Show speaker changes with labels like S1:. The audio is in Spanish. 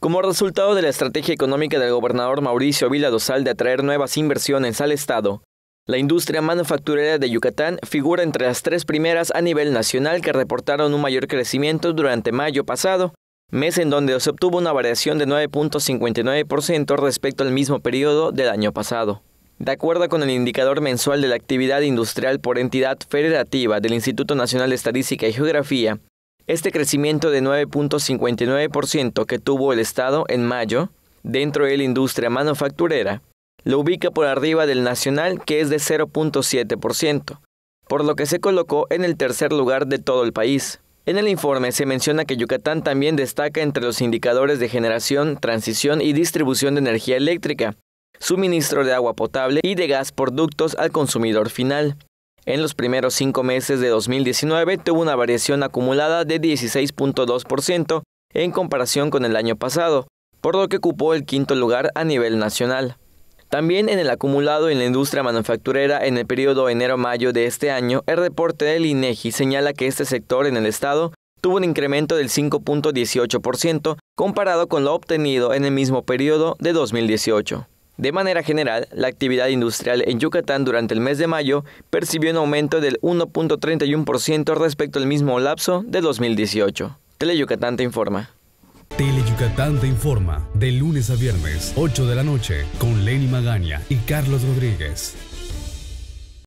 S1: Como resultado de la estrategia económica del gobernador Mauricio Vila Dosal de atraer nuevas inversiones al Estado, la industria manufacturera de Yucatán figura entre las tres primeras a nivel nacional que reportaron un mayor crecimiento durante mayo pasado, mes en donde se obtuvo una variación de 9.59% respecto al mismo periodo del año pasado. De acuerdo con el indicador mensual de la actividad industrial por entidad federativa del Instituto Nacional de Estadística y Geografía, este crecimiento de 9.59% que tuvo el Estado en mayo, dentro de la industria manufacturera, lo ubica por arriba del nacional que es de 0.7%, por lo que se colocó en el tercer lugar de todo el país. En el informe se menciona que Yucatán también destaca entre los indicadores de generación, transición y distribución de energía eléctrica, suministro de agua potable y de gas por ductos al consumidor final. En los primeros cinco meses de 2019 tuvo una variación acumulada de 16.2% en comparación con el año pasado, por lo que ocupó el quinto lugar a nivel nacional. También en el acumulado en la industria manufacturera en el periodo enero-mayo de este año, el reporte del INEGI e señala que este sector en el estado tuvo un incremento del 5.18% comparado con lo obtenido en el mismo periodo de 2018. De manera general, la actividad industrial en Yucatán durante el mes de mayo percibió un aumento del 1.31% respecto al mismo lapso de 2018. Teleyucatán te informa. Teleyucatán te informa, de lunes a viernes, 8 de la noche, con Lenny Magaña y Carlos Rodríguez.